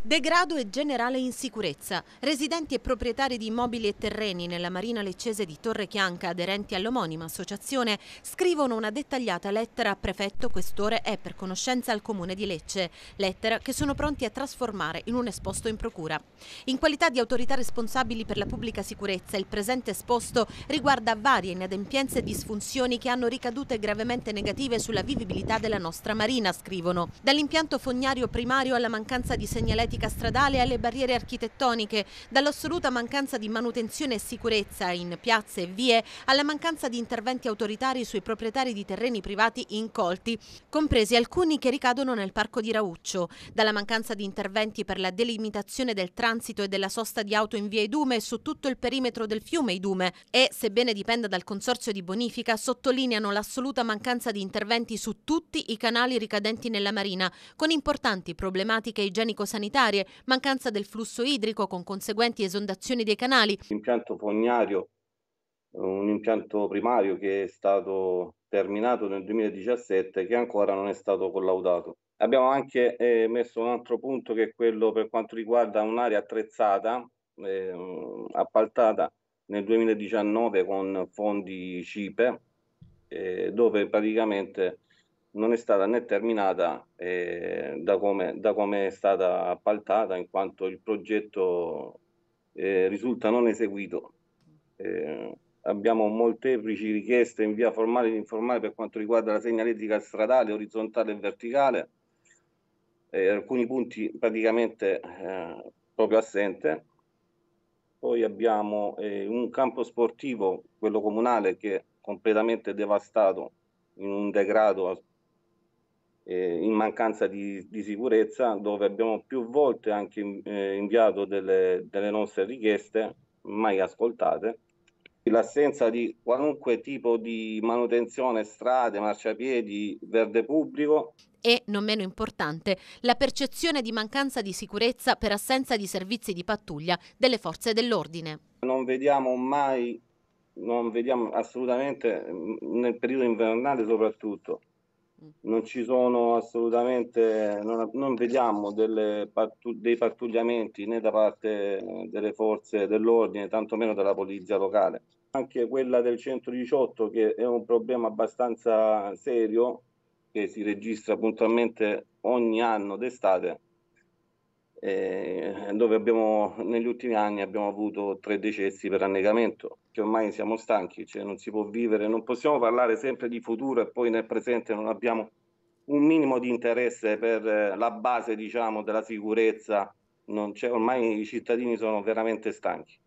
Degrado e generale insicurezza. Residenti e proprietari di immobili e terreni nella Marina Leccese di Torre Chianca, aderenti all'omonima associazione, scrivono una dettagliata lettera a prefetto, questore e per conoscenza al comune di Lecce, lettera che sono pronti a trasformare in un esposto in procura. In qualità di autorità responsabili per la pubblica sicurezza, il presente esposto riguarda varie inadempienze e disfunzioni che hanno ricadute gravemente negative sulla vivibilità della nostra Marina, scrivono. Dall'impianto fognario primario alla mancanza di segnaletti all'etica stradale e alle barriere architettoniche, dall'assoluta mancanza di manutenzione e sicurezza in piazze e vie alla mancanza di interventi autoritari sui proprietari di terreni privati incolti, compresi alcuni che ricadono nel parco di Rauccio, dalla mancanza di interventi per la delimitazione del transito e della sosta di auto in via Idume su tutto il perimetro del fiume Idume e, sebbene dipenda dal consorzio di bonifica, sottolineano l'assoluta mancanza di interventi su tutti i canali ricadenti nella marina, con importanti problematiche igienico-sanitarie sanitarie, mancanza del flusso idrico con conseguenti esondazioni dei canali. L'impianto fognario, un impianto primario che è stato terminato nel 2017 che ancora non è stato collaudato. Abbiamo anche eh, messo un altro punto che è quello per quanto riguarda un'area attrezzata, eh, appaltata nel 2019 con fondi CIPE, eh, dove praticamente non è stata né terminata eh, da, come, da, come, è stata appaltata, in quanto il progetto eh, risulta non eseguito. Eh, abbiamo molteplici richieste in via formale ed informale per quanto riguarda la segnaletica stradale, orizzontale e verticale, eh, alcuni punti praticamente eh, proprio assente. Poi abbiamo eh, un campo sportivo, quello comunale, che è completamente devastato in un degrado eh, in mancanza di, di, sicurezza, dove abbiamo più volte anche eh, inviato delle, delle, nostre richieste, mai ascoltate. L'assenza di qualunque tipo di manutenzione, strade, marciapiedi, verde pubblico. E, non meno importante, la percezione di mancanza di sicurezza per assenza di servizi di pattuglia delle forze dell'ordine. Non vediamo mai, non vediamo assolutamente mm, nel periodo invernale soprattutto, Mm. non ci sono assolutamente, non, non vediamo partu, dei pattugliamenti né da parte eh, delle forze dell'ordine, tantomeno della polizia locale. Anche quella del 118 che è un problema abbastanza serio che si registra puntualmente ogni anno d'estate eh, dove abbiamo, negli ultimi anni abbiamo avuto tre decessi per annegamento, che ormai siamo stanchi, cioè non si può vivere, non possiamo parlare sempre di futuro e poi nel presente non abbiamo un minimo di interesse per eh, la base diciamo, della sicurezza, ormai i cittadini sono veramente stanchi.